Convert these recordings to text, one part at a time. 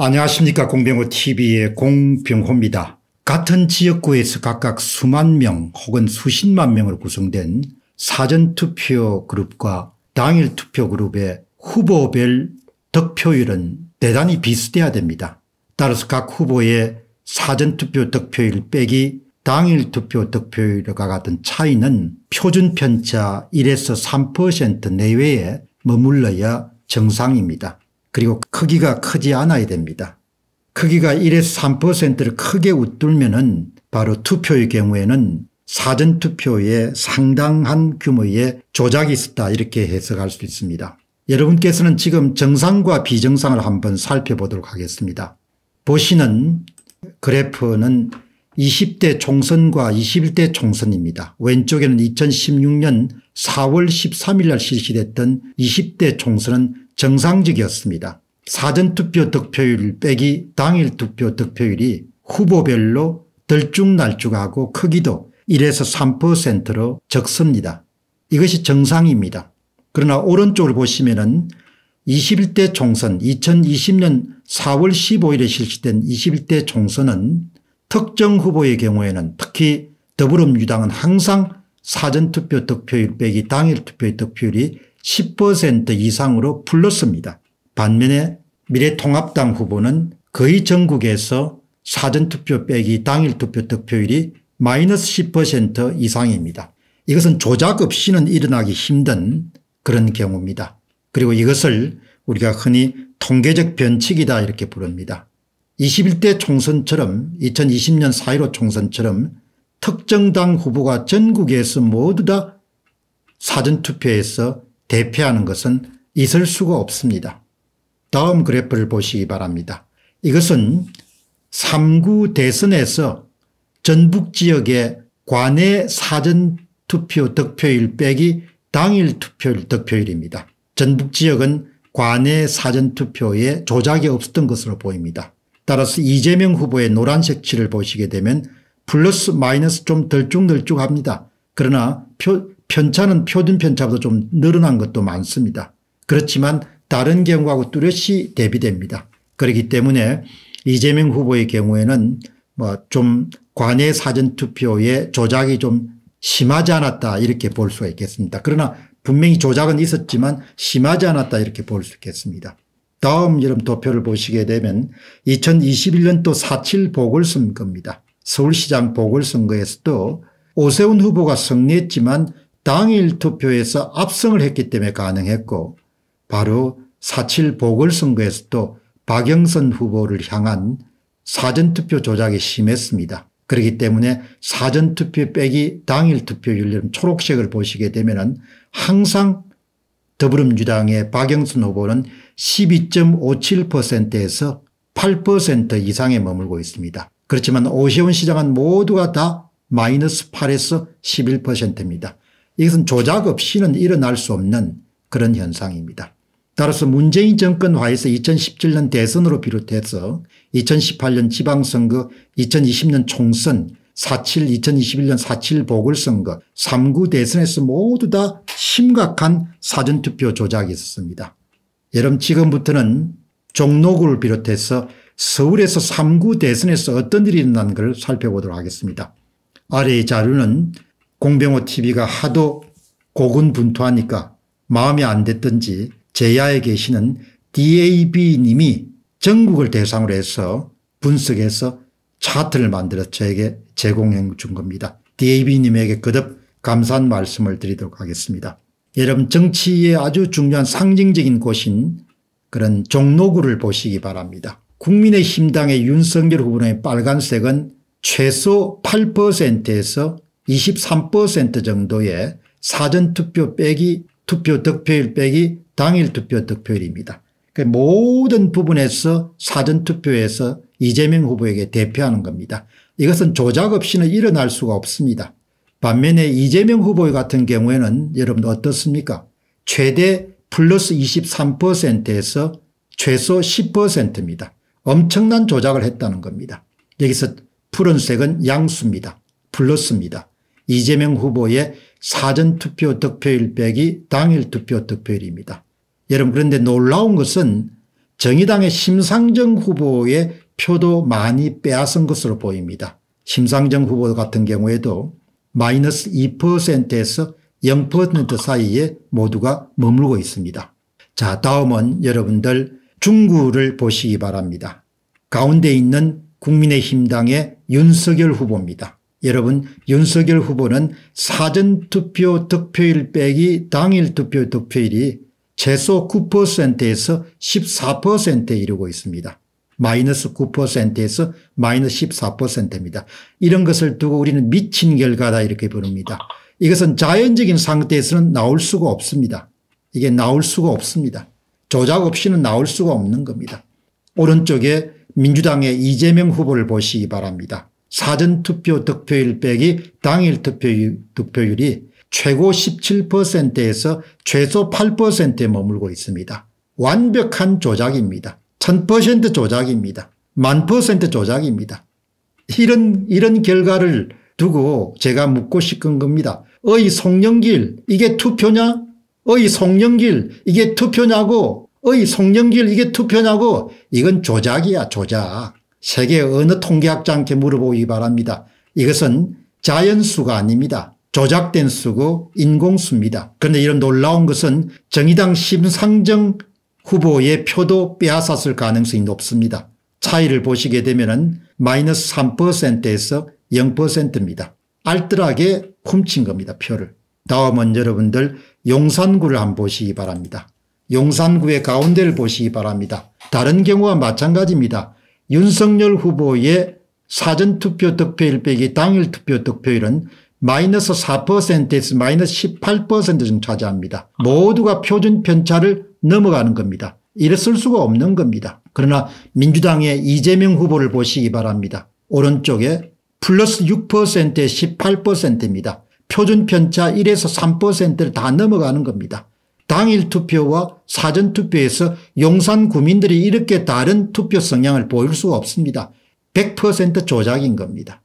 안녕하십니까 공병호TV의 공병호입니다. 같은 지역구에서 각각 수만 명 혹은 수십만 명을 구성된 사전투표 그룹과 당일 투표 그룹의 후보별 득표율은 대단히 비슷해야 됩니다. 따라서 각 후보의 사전투표 득표율 빼기 당일 투표 득표율과 같은 차이는 표준 편차 1에서 3% 내외에 머물러야 정상입니다. 그리고 크기가 크지 않아야 됩니다. 크기가 1에서 3%를 크게 웃돌면은 바로 투표의 경우에는 사전투표에 상당한 규모의 조작이 있었다 이렇게 해석할 수 있습니다. 여러분께서는 지금 정상과 비정상을 한번 살펴보도록 하겠습니다. 보시는 그래프는 20대 총선과 21대 총선입니다. 왼쪽에는 2016년 4월 13일 날 실시됐던 20대 총선은 정상적이었습니다 사전투표 득표율 빼기 당일 투표 득표율이 후보별로 들쭉날쭉하고 크기도 1에서 3%로 적습니다. 이것이 정상입니다. 그러나 오른쪽을 보시면 21대 총선 2020년 4월 15일에 실시된 21대 총선은 특정 후보의 경우에는 특히 더불어민주당은 항상 사전투표 득표율 빼기 당일 투표의 득표율이 10% 이상으로 불렀습니다. 반면에 미래통합당 후보는 거의 전국에서 사전투표 빼기 당일투표 득표율이 마이너스 10% 이상입니다. 이것은 조작 없이는 일어나기 힘든 그런 경우입니다. 그리고 이것을 우리가 흔히 통계적 변칙이다 이렇게 부릅니다. 21대 총선처럼 2020년 4.15 총선처럼 특정 당 후보가 전국에서 모두 다 사전투표에서 대표하는 것은 있을 수가 없습니다. 다음 그래프를 보시기 바랍니다. 이것은 3구 대선에서 전북 지역의 관내 사전투표 득표율 빼기 당일 투표율 득표율입니다. 전북 지역은 관내 사전투표에 조작이 없었던 것으로 보입니다. 따라서 이재명 후보의 노란색 칠을 보시게 되면 플러스 마이너스 좀 덜쭉덜쭉합니다. 그러나 표, 편차는 표준 편차보다 좀 늘어난 것도 많습니다. 그렇지만 다른 경우하고 뚜렷이 대비됩니다. 그렇기 때문에 이재명 후보의 경우에는 뭐 좀 관외 사전투표에 조작이 좀 심하지 않았다 이렇게 볼 수가 있겠습니다. 그러나 분명히 조작은 있었지만 심하지 않았다 이렇게 볼 수 있겠습니다. 다음 여름 도표를 보시게 되면 2021년도 4.7 보궐선거입니다. 서울시장 보궐선거에서도 오세훈 후보가 승리했지만 당일 투표에서 압승을 했기 때문에 가능했고 바로 4.7 보궐선거에서도 박영선 후보를 향한 사전투표 조작이 심했습니다. 그렇기 때문에 사전투표 빼기 당일 투표율 초록색을 보시게 되면 항상 더불어민주당의 박영선 후보는 12.57%에서 8% 이상에 머물고 있습니다. 그렇지만 오세훈 시장은 모두가 다 마이너스 8에서 11%입니다. 이것은 조작 없이는 일어날 수 없는 그런 현상입니다. 따라서 문재인 정권화에서 2017년 대선으로 비롯해서 2018년 지방선거, 2020년 총선, 47, 2021년 47 보궐선거, 3구 대선에서 모두 다 심각한 사전투표 조작이 있었습니다. 여러분 지금부터는 종로구를 비롯해서 서울에서 3구 대선에서 어떤 일이 일어난 걸 살펴보도록 하겠습니다. 아래의 자료는 공병호 TV가 하도 고군분투하니까 마음이안 됐든지 제야에 계시는 DAB님이 전국을 대상으로 해서 분석해서 차트를 만들어 저에게 제공해 준 겁니다. DAB님에게 거듭 감사한 말씀을 드리도록 하겠습니다. 여러분 정치의 아주 중요한 상징적인 곳인 그런 종로구를 보시기 바랍니다. 국민의힘당의 윤석열 후보의 빨간색은 최소 8%에서 23% 정도의 사전투표 빼기 투표 득표율 빼기 당일 투표 득표율입니다. 그러니까 모든 부분에서 사전투표에서 이재명 후보에게 대표하는 겁니다. 이것은 조작 없이는 일어날 수가 없습니다. 반면에 이재명 후보 같은 경우에는 여러분 어떻습니까 최대 플러스 23%에서 최소 10%입니다. 엄청난 조작을 했다는 겁니다. 여기서 푸른색은 양수입니다. 플러스입니다. 이재명 후보의 사전투표 득표율 빼기 당일 투표 득표율입니다 여러분 그런데 놀라운 것은 정의당의 심상정 후보의 표도 많이 빼앗은 것으로 보입니다. 심상정 후보 같은 경우에도 마이너스 2%에서 0% 사이에 모두가 머물고 있습니다. 자 다음은 여러분들 중구를 보시기 바랍니다. 가운데 있는 국민의힘당의 윤석열 후보입니다. 여러분 윤석열 후보는 사전투표 득표율 빼기 당일 투표 득표율이 최소 9%에서 14%에 이르고 있습니다. 마이너스 9%에서 마이너스 14%입니다. 이런 것을 두고 우리는 미친 결과다 이렇게 부릅니다. 이것은 자연적인 상태에서는 나올 수가 없습니다. 이게 나올 수가 없습니다. 조작 없이는 나올 수가 없는 겁니다. 오른쪽에 민주당의 이재명 후보를 보시기 바랍니다. 사전투표 득표율 빼기 당일 투표율, 득표율이 최고 17%에서 최소 8%에 머물고 있습니다. 완벽한 조작입니다. 1000% 조작입니다. 만0 0 0 조작입니다. 이런 이런 결과를 두고 제가 묻고 싶은 겁니다. 어이 송영길 이게 투표냐? 어이 송영길 이게 투표냐고? 어이 송영길 이게 투표냐고? 이건 조작이야 조작. 세계 어느 통계학자한테 물어보기 바랍니다. 이것은 자연수가 아닙니다. 조작된 수고 인공수입니다. 그런데 이런 놀라운 것은 정의당 심상정 후보의 표도 빼앗았을 가능성이 높습니다. 차이를 보시게 되면 마이너스 3%에서 0%입니다. 알뜰하게 훔친 겁니다. 표를. 다음은 여러분들 용산구를 한번 보시기 바랍니다. 용산구의 가운데를 보시기 바랍니다. 다른 경우와 마찬가지입니다. 윤석열 후보의 사전투표 득표일 빼기 당일 투표 득표율은 마이너스 4%에서 마이너스 18%를 차지합니다. 모두가 표준 편차를 넘어가는 겁니다. 이랬을 수가 없는 겁니다. 그러나 민주당의 이재명 후보를 보시기 바랍니다. 오른쪽에 플러스 6%에 18%입니다. 표준 편차 1에서 3%를 다 넘어가는 겁니다. 당일 투표와 사전 투표에서 용산 구민들이 이렇게 다른 투표 성향을 보일 수가 없습니다. 100% 조작인 겁니다.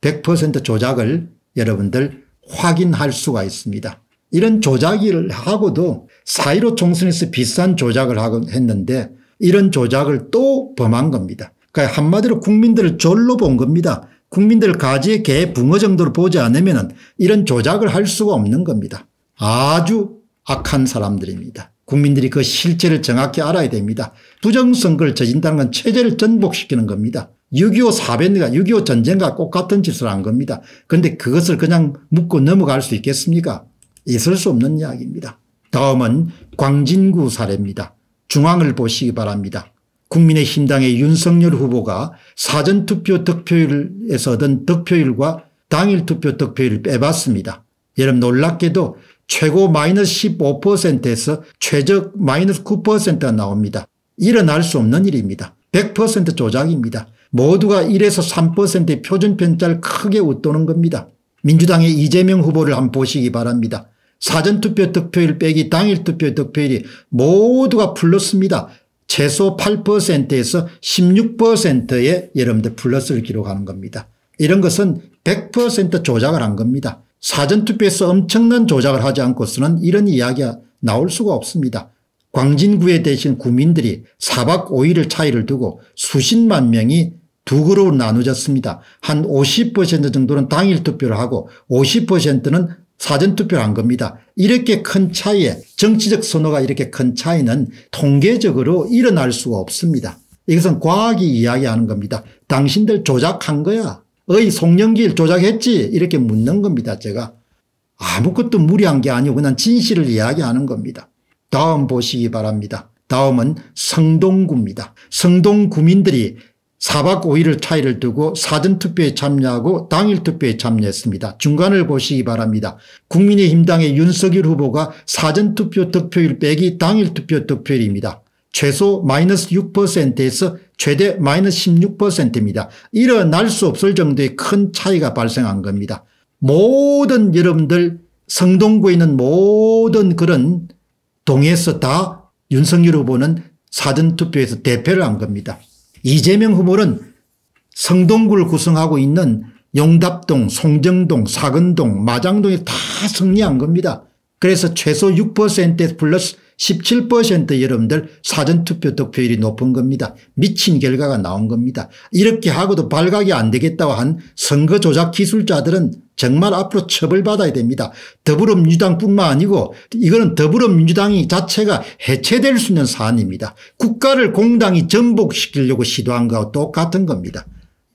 100% 조작을 여러분들 확인할 수가 있습니다. 이런 조작을 하고도 사1로 총선에서 비싼 조작을 했는데 이런 조작을 또 범한 겁니다. 그러니까 한마디로 국민들을 졸로 본 겁니다. 국민들 가지의 개 붕어 정도로 보지 않으면 이런 조작을 할 수가 없는 겁니다. 아주 악한 사람들입니다. 국민들이 그 실체를 정확히 알아야 됩니다. 부정선거를 저진다는 건 체제를 전복시키는 겁니다. 6.25 사변과 6.25 전쟁과 똑같은 짓을 한 겁니다. 그런데 그것을 그냥 묻고 넘어갈 수 있겠습니까? 있을 수 없는 이야기입니다. 다음은 광진구 사례입니다. 중앙을 보시기 바랍니다. 국민의힘당의 윤석열 후보가 사전투표 득표율에서 얻은 득표율과 당일 투표 득표율을 빼봤습니다. 여러분 놀랍게도 최고 마이너스 15%에서 최적 마이너스 9%가 나옵니다. 일어날 수 없는 일입니다. 100% 조작입니다. 모두가 1에서 3%의 표준편차를 크게 웃도는 겁니다. 민주당의 이재명 후보를 한번 보시기 바랍니다. 사전투표 득표율 빼기 당일 투표 득표율이 모두가 플러스입니다. 최소 8%에서 16%의 여러분들 플러스를 기록하는 겁니다. 이런 것은 100% 조작을 한 겁니다. 사전투표에서 엄청난 조작을 하지 않고서는 이런 이야기가 나올 수가 없습니다. 광진구에 대신 구민들이 4박 5일을 차이를 두고 수십만 명이 두 그룹으로 나누졌습니다. 한 50% 정도는 당일 투표를 하고 50%는 사전투표를 한 겁니다. 이렇게 큰 차이에 정치적 선호가 이렇게 큰 차이는 통계적으로 일어날 수가 없습니다. 이것은 과학이 이야기하는 겁니다. 당신들 조작한 거야. 의 송영길 조작했지 이렇게 묻는 겁니다 제가. 아무것도 무리한 게 아니고 그냥 진실을 이야기하는 겁니다. 다음 보시기 바랍니다. 다음은 성동구입니다. 성동 구민들이 4박 5일을 차이를 두고 사전투표에 참여하고 당일투표에 참여했습니다. 중간을 보시기 바랍니다. 국민의힘당의 윤석열 후보가 사전투표 득표율 빼기 당일투표 득표율입니다. 최소 마이너스 6%에서 최대 마이너스 16%입니다. 일어날 수 없을 정도의 큰 차이가 발생한 겁니다. 모든 여러분들 성동구에 있는 모든 그런 동에서 다 윤석열 후보는 사전투표에서 대패를 한 겁니다. 이재명 후보는 성동구를 구성하고 있는 용답동, 송정동, 사근동, 마장동에 다 승리한 겁니다. 그래서 최소 6% 플러스 17% 여러분들 사전투표 득표율이 높은 겁니다. 미친 결과가 나온 겁니다. 이렇게 하고도 발각이 안 되겠다고 한 선거 조작 기술자들은 정말 앞으로 처벌받아야 됩니다. 더불어민주당뿐만 아니고 이거는 더불어민주당이 자체가 해체될 수 있는 사안입니다. 국가를 공당이 전복시키려고 시도한 거와 똑같은 겁니다.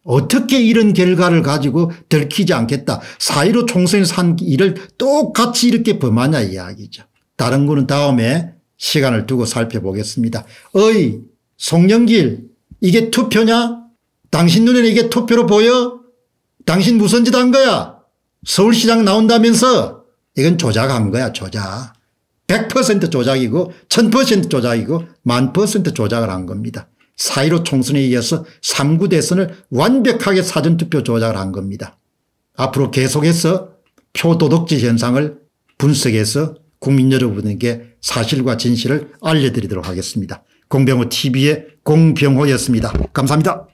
어떻게 이런 결과를 가지고 들키지 않겠다. 사이로 총선 산 일을 똑같이 이렇게 범하냐 이야기죠. 다른 거는 다음에 시간을 두고 살펴보겠습니다. 의, 송영길, 이게 투표냐? 당신 눈에는 이게 투표로 보여? 당신 무슨 짓 한 거야? 서울시장 나온다면서? 이건 조작한 거야, 조작. 100% 조작이고 1000% 조작이고 1000% 조작을 한 겁니다. 4.15 총선에 이어서 3구 대선을 완벽하게 사전투표 조작을 한 겁니다. 앞으로 계속해서 표도덕지 현상을 분석해서 국민 여러분에게 사실과 진실을 알려드리도록 하겠습니다. 공병호 TV의 공병호였습니다. 감사합니다.